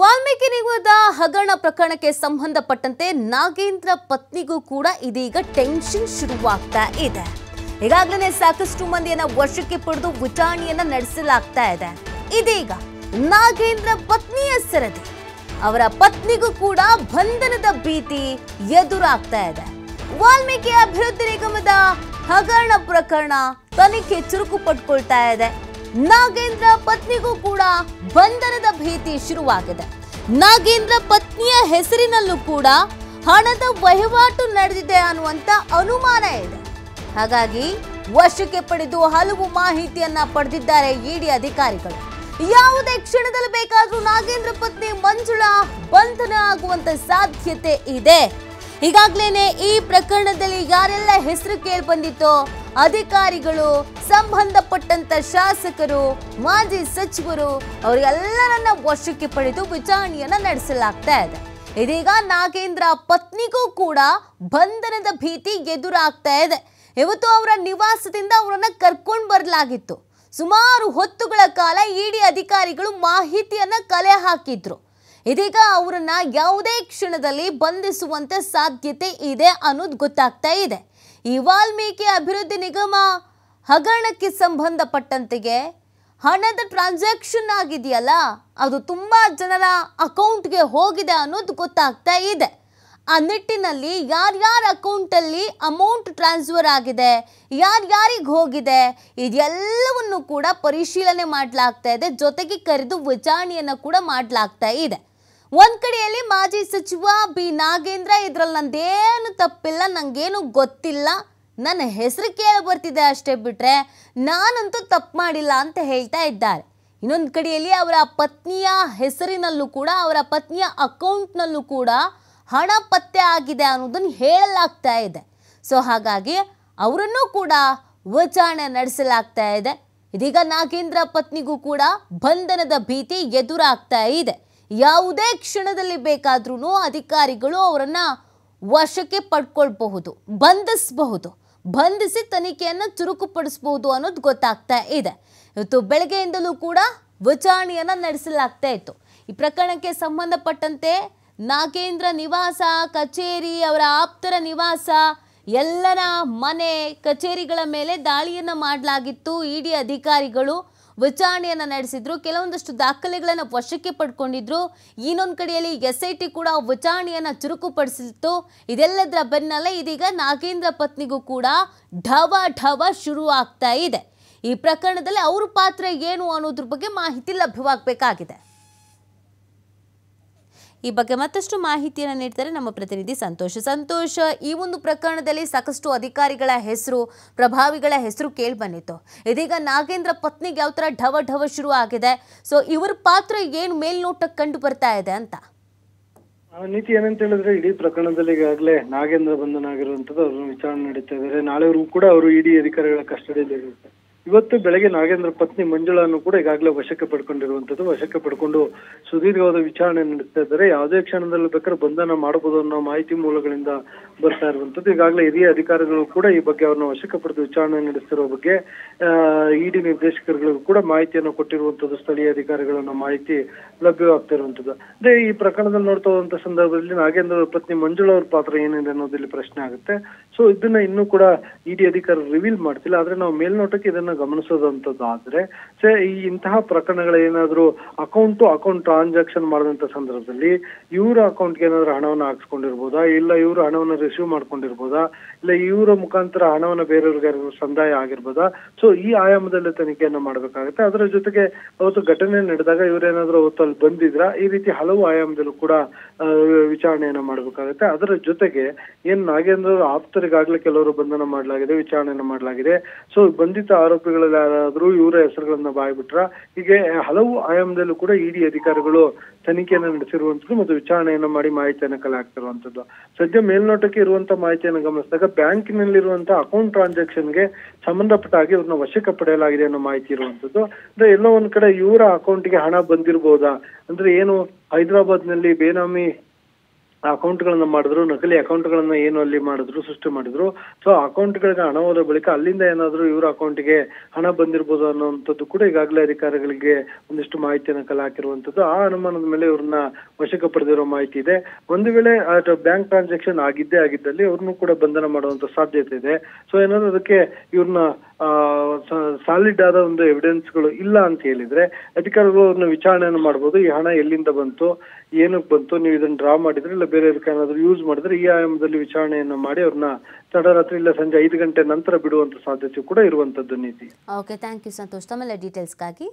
ವಾಲ್ಮೀಕಿ ನಿಗಮದ ಹಗರಣ ಪ್ರಕರಣಕ್ಕೆ ಸಂಬಂಧಪಟ್ಟಂತೆ ನಾಗೇಂದ್ರ ಪತ್ನಿಗೂ ಕೂಡ ಇದೀಗ ಟೆನ್ಷನ್ ಶುರುವಾಗ್ತಾ ಇದೆ ಈಗಾಗಲೇ ಸಾಕಷ್ಟು ಮಂದಿಯನ್ನ ವರ್ಷಕ್ಕೆ ಪಡೆದು ವಿಚಾರಣೆಯನ್ನ ನಡೆಸಲಾಗ್ತಾ ಇದೆ ಇದೀಗ ನಾಗೇಂದ್ರ ಪತ್ನಿಯ ಸರದಿ ಅವರ ಪತ್ನಿಗೂ ಕೂಡ ಬಂಧನದ ಭೀತಿ ಎದುರಾಗ್ತಾ ಇದೆ ವಾಲ್ಮೀಕಿ ಅಭಿವೃದ್ಧಿ ನಿಗಮದ ಹಗರಣ ಪ್ರಕರಣ ತನಿಖೆ ಚುರುಕು ಪಟ್ಕೊಳ್ತಾ ಇದೆ ನಾಗೇಂದ್ರ ಪತ್ನಿಗೂ ಕೂಡ ಬಂಧನದ ಭೀತಿ ಶುರುವಾಗಿದೆ ನಾಗೇಂದ್ರ ಪತ್ನಿಯ ಹೆಸರಿನಲ್ಲೂ ಕೂಡ ಹಣದ ವಹಿವಾಟು ನಡೆದಿದೆ ಅನ್ನುವಂತ ಅನುಮಾನ ಇದೆ ಹಾಗಾಗಿ ವಶಕ್ಕೆ ಪಡೆದು ಹಲವು ಮಾಹಿತಿಯನ್ನ ಪಡೆದಿದ್ದಾರೆ ಇಡಿ ಅಧಿಕಾರಿಗಳು ಯಾವುದೇ ಕ್ಷಣದಲ್ಲಿ ಬೇಕಾದ್ರೂ ನಾಗೇಂದ್ರ ಪತ್ನಿ ಮಂಜುಳಾ ಬಂಧನ ಆಗುವಂತ ಸಾಧ್ಯತೆ ಇದೆ ಈಗಾಗ್ಲೇನೆ ಈ ಪ್ರಕರಣದಲ್ಲಿ ಯಾರೆಲ್ಲ ಹೆಸರು ಕೇಳಿ ಬಂದಿತ್ತು ಅಧಿಕಾರಿಗಳು ಸಂಬಂಧಪಟ್ಟಂತ ಶಾಸಕರು ಮಾಜಿ ಸಚಿವರು ಅವರಿಗೆಲ್ಲರನ್ನ ವಶಕ್ಕೆ ಪಡೆದು ವಿಚಾರಣೆಯನ್ನ ನಡೆಸಲಾಗ್ತಾ ಇದೆ ಇದೀಗ ನಾಗೇಂದ್ರ ಪತ್ನಿಗೂ ಕೂಡ ಬಂಧನದ ಭೀತಿ ಎದುರಾಗ್ತಾ ಇದೆ ಇವತ್ತು ಅವರ ನಿವಾಸದಿಂದ ಅವರನ್ನ ಕರ್ಕೊಂಡು ಬರಲಾಗಿತ್ತು ಸುಮಾರು ಹೊತ್ತುಗಳ ಕಾಲ ಇಡಿ ಅಧಿಕಾರಿಗಳು ಮಾಹಿತಿಯನ್ನ ಕಲೆ ಹಾಕಿದ್ರು ಇದೀಗ ಅವರನ್ನ ಯಾವುದೇ ಕ್ಷಣದಲ್ಲಿ ಬಂಧಿಸುವಂತೆ ಸಾಧ್ಯತೆ ಇದೆ ಅನ್ನೋದು ಗೊತ್ತಾಗ್ತಾ ಇದೆ ಈ ವಾಲ್ಮೀಕಿ ಅಭಿವೃದ್ಧಿ ನಿಗಮ ಹಗರಣಕ್ಕೆ ಸಂಬಂಧಪಟ್ಟಂತೆಗೆ ಹಣದ ಟ್ರಾನ್ಸಾಕ್ಷನ್ ಆಗಿದೆಯಲ್ಲ ಅದು ತುಂಬ ಜನರ ಅಕೌಂಟ್ಗೆ ಹೋಗಿದೆ ಅನ್ನೋದು ಗೊತ್ತಾಗ್ತಾ ಇದೆ ಆ ನಿಟ್ಟಿನಲ್ಲಿ ಯಾರ್ಯಾರ ಅಕೌಂಟಲ್ಲಿ ಅಮೌಂಟ್ ಟ್ರಾನ್ಸ್ಫರ್ ಆಗಿದೆ ಯಾರ್ಯಾರಿಗೆ ಹೋಗಿದೆ ಇದೆಲ್ಲವನ್ನು ಕೂಡ ಪರಿಶೀಲನೆ ಮಾಡಲಾಗ್ತಾ ಇದೆ ಜೊತೆಗೆ ಕರೆದು ವಿಚಾರಣೆಯನ್ನು ಕೂಡ ಮಾಡಲಾಗ್ತಾ ಇದೆ ಒಂದು ಕಡೆಯಲ್ಲಿ ಮಾಜಿ ಸಚಿವ ಬಿ ನಾಗೇಂದ್ರ ಇದರಲ್ಲಿ ನಂದೇನು ತಪ್ಪಿಲ್ಲ ನನಗೇನು ಗೊತ್ತಿಲ್ಲ ನನ್ನ ಹೆಸರು ಕೇಳಿ ಬರ್ತಿದೆ ಅಷ್ಟೇ ಬಿಟ್ಟರೆ ನಾನಂತೂ ತಪ್ಪು ಮಾಡಿಲ್ಲ ಅಂತ ಹೇಳ್ತಾ ಇದ್ದಾರೆ ಇನ್ನೊಂದು ಕಡೆಯಲ್ಲಿ ಅವರ ಪತ್ನಿಯ ಹೆಸರಿನಲ್ಲೂ ಕೂಡ ಅವರ ಪತ್ನಿಯ ಅಕೌಂಟ್ನಲ್ಲೂ ಕೂಡ ಹಣ ಪತ್ತೆ ಆಗಿದೆ ಅನ್ನೋದನ್ನು ಹೇಳಲಾಗ್ತಾ ಇದೆ ಸೊ ಹಾಗಾಗಿ ಅವರನ್ನು ಕೂಡ ವಿಚಾರಣೆ ನಡೆಸಲಾಗ್ತಾ ಇದೆ ಇದೀಗ ನಾಗೇಂದ್ರ ಪತ್ನಿಗೂ ಕೂಡ ಬಂಧನದ ಭೀತಿ ಎದುರಾಗ್ತಾ ಇದೆ ಯಾವುದೇ ಕ್ಷಣದಲ್ಲಿ ಬೇಕಾದ್ರೂ ಅಧಿಕಾರಿಗಳು ಅವರನ್ನು ವಶಕ್ಕೆ ಪಡ್ಕೊಳ್ಬಹುದು ಬಂಧಿಸಬಹುದು ಬಂಧಿಸಿ ತನಿಖೆಯನ್ನು ಚುರುಕುಪಡಿಸಬಹುದು ಅನ್ನೋದು ಗೊತ್ತಾಗ್ತಾ ಇದೆ ಇವತ್ತು ಬೆಳಗ್ಗೆಯಿಂದಲೂ ಕೂಡ ವಿಚಾರಣೆಯನ್ನು ನಡೆಸಲಾಗ್ತಾ ಇತ್ತು ಈ ಪ್ರಕರಣಕ್ಕೆ ಸಂಬಂಧಪಟ್ಟಂತೆ ನಾಗೇಂದ್ರ ನಿವಾಸ ಕಚೇರಿ ಅವರ ಆಪ್ತರ ನಿವಾಸ ಎಲ್ಲರ ಮನೆ ಕಚೇರಿಗಳ ಮೇಲೆ ದಾಳಿಯನ್ನು ಮಾಡಲಾಗಿತ್ತು ಇಡಿ ಅಧಿಕಾರಿಗಳು ವಿಚಾರಣೆಯನ್ನು ನಡೆಸಿದ್ರು ಕೆಲವೊಂದಷ್ಟು ದಾಖಲೆಗಳನ್ನು ವಶಕ್ಕೆ ಪಡ್ಕೊಂಡಿದ್ರು ಇನ್ನೊಂದು ಕಡೆಯಲ್ಲಿ ಎಸ್ ಐ ಟಿ ಕೂಡ ವಿಚಾರಣೆಯನ್ನು ಚುರುಕುಪಡಿಸಿತ್ತು ಇದೆಲ್ಲದರ ಬೆನ್ನಲ್ಲೇ ಇದೀಗ ನಾಗೇಂದ್ರ ಪತ್ನಿಗೂ ಕೂಡ ಢವ ಢವ ಶುರು ಆಗ್ತಾ ಇದೆ ಈ ಪ್ರಕರಣದಲ್ಲಿ ಅವ್ರ ಪಾತ್ರ ಏನು ಅನ್ನೋದ್ರ ಬಗ್ಗೆ ಮಾಹಿತಿ ಲಭ್ಯವಾಗಬೇಕಾಗಿದೆ ಈ ಬಗ್ಗೆ ಮತ್ತಷ್ಟು ಮಾಹಿತಿಯನ್ನು ನೀಡ್ತಾರೆ ನಮ್ಮ ಪ್ರತಿನಿಧಿ ಸಂತೋಷ ಸಂತೋಷ ಈ ಒಂದು ಪ್ರಕರಣದಲ್ಲಿ ಸಾಕಷ್ಟು ಅಧಿಕಾರಿಗಳ ಹೆಸರು ಪ್ರಭಾವಿಗಳ ಹೆಸರು ಕೇಳಿ ಬಂದಿತ್ತು ಇದೀಗ ನಾಗೇಂದ್ರ ಪತ್ನಿಗೆ ಯಾವ ಥರ ಢವ ಢವ ಶುರು ಆಗಿದೆ ಸೊ ಇವರ ಪಾತ್ರ ಏನು ಮೇಲ್ನೋಟಕ್ಕೆ ಕಂಡು ಬರ್ತಾ ಇದೆ ಅಂತ ನೀತಿ ಏನಂತ ಹೇಳಿದ್ರೆ ಇಡೀ ಪ್ರಕರಣದಲ್ಲಿ ಈಗಾಗಲೇ ನಾಗೇಂದ್ರ ಬಂಧನ ಆಗಿರುವಂತದ್ದು ಅವ್ರನ್ನ ವಿಚಾರಣೆ ನಡೀತಾ ಇದ್ದಾರೆ ನಾಳೆವರೆಗೂ ಕೂಡ ಅವರು ಇಡೀ ಅಧಿಕಾರಿಗಳ ಕಸ್ಟಡಿಯಲ್ಲಿ ಇರುತ್ತೆ ಇವತ್ತು ಬೆಳಗ್ಗೆ ನಾಗೇಂದ್ರ ಪತ್ನಿ ಮಂಜುಳಾನು ಕೂಡ ಈಗಾಗಲೇ ವಶಕ್ಕೆ ಪಡ್ಕೊಂಡಿರುವಂತದ್ದು ವಶಕ್ಕೆ ಪಡ್ಕೊಂಡು ಸುದೀರ್ಘವಾದ ವಿಚಾರಣೆ ನಡೆಸ್ತಾ ಇದ್ದಾರೆ ಯಾವುದೇ ಕ್ಷಣದಲ್ಲಿ ಬೇಕಾದ್ರೆ ಬಂಧನ ಮಾಡಬಹುದು ಅನ್ನೋ ಮಾಹಿತಿ ಮೂಲಗಳಿಂದ ಬರ್ತಾ ಇರುವಂತದ್ದು ಈಗಾಗಲೇ ಹಿರಿಯ ಅಧಿಕಾರಿಗಳು ಕೂಡ ಈ ಬಗ್ಗೆ ಅವರನ್ನು ವಶಕ್ಕೆ ಪಡೆದು ವಿಚಾರಣೆ ನಡೆಸಿರುವ ಬಗ್ಗೆ ಇಡಿ ನಿರ್ದೇಶಕರುಗಳಿಗೂ ಕೂಡ ಮಾಹಿತಿಯನ್ನು ಕೊಟ್ಟಿರುವಂತದ್ದು ಸ್ಥಳೀಯ ಅಧಿಕಾರಿಗಳನ್ನ ಮಾಹಿತಿ ಲಭ್ಯವಾಗ್ತಾ ಇರುವಂತದ್ದು ಅಂದ್ರೆ ಈ ಪ್ರಕರಣದಲ್ಲಿ ನೋಡ್ತಾ ಸಂದರ್ಭದಲ್ಲಿ ನಾಗೇಂದ್ರ ಅವರ ಪತ್ನಿ ಮಂಜುಳ ಅವ್ರ ಪಾತ್ರ ಏನಿದೆ ಅನ್ನೋದಿಲ್ಲಿ ಪ್ರಶ್ನೆ ಆಗುತ್ತೆ ಸೊ ಇದನ್ನ ಇನ್ನೂ ಕೂಡ ಇಡಿ ಅಧಿಕಾರಿ ರಿವೀಲ್ ಮಾಡ್ತಿಲ್ಲ ಆದ್ರೆ ನಾವು ಮೇಲ್ನೋಟಕ್ಕೆ ಇದನ್ನ ಗಮನಿಸೋದಂತದ್ದು ಆದ್ರೆ ಈ ಇಂತಹ ಪ್ರಕರಣಗಳ ಏನಾದ್ರು ಅಕೌಂಟ್ ಟು ಅಕೌಂಟ್ ಟ್ರಾನ್ಸಾಕ್ಷನ್ ಮಾಡಿದಂತ ಸಂದರ್ಭದಲ್ಲಿ ಇವರ ಅಕೌಂಟ್ಗೆ ಏನಾದ್ರು ಹಣವನ್ನು ಹಾಕ್ಸ್ಕೊಂಡಿರ್ಬೋದಾ ಇಲ್ಲ ಇವರು ಹಣವನ್ನು ರಿಸೀವ್ ಮಾಡ್ಕೊಂಡಿರ್ಬೋದಾ ಇಲ್ಲ ಇವರ ಮುಖಾಂತರ ಹಣವನ್ನು ಬೇರೆಯವ್ರಿಗೆ ಸಂದಾಯ ಆಗಿರ್ಬೋದಾ ಸೊ ಈ ಆಯಾಮದಲ್ಲಿ ತನಿಖೆಯನ್ನ ಮಾಡ್ಬೇಕಾಗತ್ತೆ ಅದರ ಜೊತೆಗೆ ಅವತ್ತು ಘಟನೆ ನಡೆದಾಗ ಇವರೇನಾದ್ರೂ ಅವತ್ತು ಬಂದಿದ್ರ ಈ ರೀತಿ ಹಲವು ಆಯಾಮದಲ್ಲೂ ಕೂಡ ವಿಚಾರಣೆಯನ್ನು ಮಾಡಬೇಕಾಗುತ್ತೆ ಅದರ ಜೊತೆಗೆ ಏನ್ ನಾಗೇಂದ್ರ ಆಪ್ತರಿಗಾಗ್ಲೇ ಕೆಲವರು ಬಂಧನ ಮಾಡಲಾಗಿದೆ ವಿಚಾರಣೆಯನ್ನು ಮಾಡಲಾಗಿದೆ ಸೊ ಬಂಧಿತ ಆರೋಪಿಗಳಲ್ಲಿ ಯಾರಾದ್ರೂ ಇವರ ಹೆಸರುಗಳನ್ನ ಬಾಯ್ಬಿಟ್ರ ಹೀಗೆ ಹಲವು ಆಯಾಮದಲ್ಲೂ ಕೂಡ ಇಡಿ ಅಧಿಕಾರಿಗಳು ತನಿಖೆಯನ್ನು ನಡೆಸಿರುವಂತದ್ದು ಮತ್ತು ವಿಚಾರಣೆಯನ್ನು ಮಾಡಿ ಮಾಹಿತಿಯನ್ನು ಕಲೆ ಹಾಕ್ತಿರುವಂತದ್ದು ಸದ್ಯ ಮೇಲ್ನೋಟಕ್ಕೆ ಇರುವಂತ ಮಾಹಿತಿಯನ್ನು ಗಮನಿಸಿದಾಗ ಬ್ಯಾಂಕಿನಲ್ಲಿರುವಂತಹ ಅಕೌಂಟ್ ಟ್ರಾನ್ಸಾಕ್ಷನ್ ಗೆ ಸಂಬಂಧಪಟ್ಟಾಗಿ ಇವ್ರನ್ನ ವಶಕ್ಕೆ ಪಡೆಯಲಾಗಿದೆ ಅನ್ನೋ ಮಾಹಿತಿ ಇರುವಂತದ್ದು ಅಂದ್ರೆ ಎಲ್ಲೋ ಒಂದ್ ಕಡೆ ಇವರ ಗೆ ಹಣ ಬಂದಿರಬಹುದಾ ಅಂದ್ರೆ ಏನು ಹೈದರಾಬಾದ್ ನಲ್ಲಿ ಬೇನಾಮಿ ಅಕೌಂಟ್ಗಳನ್ನ ಮಾಡಿದ್ರು ನಕಲಿ ಅಕೌಂಟ್ಗಳನ್ನ ಏನು ಅಲ್ಲಿ ಮಾಡಿದ್ರು ಸೃಷ್ಟಿ ಮಾಡಿದ್ರು ಸೊ ಅಕೌಂಟ್ಗಳಿಗೆ ಹಣ ಹೋದ ಬಳಿಕ ಅಲ್ಲಿಂದ ಏನಾದರೂ ಇವರ ಗೆ ಹಣ ಬಂದಿರ್ಬೋದು ಅನ್ನೋಂಥದ್ದು ಕೂಡ ಈಗಾಗಲೇ ಅಧಿಕಾರಿಗಳಿಗೆ ಒಂದಿಷ್ಟು ಮಾಹಿತಿಯನ್ನು ಕಲೆ ಹಾಕಿರುವಂತದ್ದು ಆ ಅನುಮಾನದ ಮೇಲೆ ಇವ್ರನ್ನ ವಶಕ್ಕೆ ಪಡೆದಿರೋ ಮಾಹಿತಿ ಇದೆ ಒಂದು ವೇಳೆ ಬ್ಯಾಂಕ್ ಟ್ರಾನ್ಸಾಕ್ಷನ್ ಆಗಿದ್ದೇ ಆಗಿದ್ದಲ್ಲಿ ಅವ್ರನ್ನೂ ಕೂಡ ಬಂಧನ ಮಾಡುವಂತ ಸಾಧ್ಯತೆ ಇದೆ ಸೊ ಏನಾದ್ರೂ ಅದಕ್ಕೆ ಇವ್ರನ್ನ ಸಾಲಿಡ್ ಆದ ಒಂದು ಎವಿಡೆನ್ಸ್ಗಳು ಇಲ್ಲ ಅಂತ ಹೇಳಿದ್ರೆ ಅಧಿಕಾರಿಗಳು ಅವ್ರನ್ನ ವಿಚಾರಣೆಯನ್ನು ಮಾಡ್ಬೋದು ಈ ಹಣ ಎಲ್ಲಿಂದ ಬಂತು ಏನಕ್ಕೆ ಬಂತು ನೀವು ಇದನ್ನ ಡ್ರಾ ಮಾಡಿದ್ರೆ ಇಲ್ಲ ಬೇರೆ ಏನಾದ್ರೂ ಯೂಸ್ ಮಾಡಿದ್ರೆ ಈ ಆಯಾಮದಲ್ಲಿ ವಿಚಾರಣೆಯನ್ನು ಮಾಡಿ ಅವ್ರನ್ನ ತಡರಾತ್ರಿ ಇಲ್ಲ ಸಂಜೆ ಐದು ಗಂಟೆ ನಂತರ ಬಿಡುವಂತ ಸಾಧ್ಯತೆ ಕೂಡ ಇರುವಂತದ್ದು ನೀತಿ ಓಕೆ ಥ್ಯಾಂಕ್ ಯು ಸಂತೋಷ್ ತಮ್ಮೆಲ್ಲ ಡೀಟೇಲ್ಸ್ಗಾಗಿ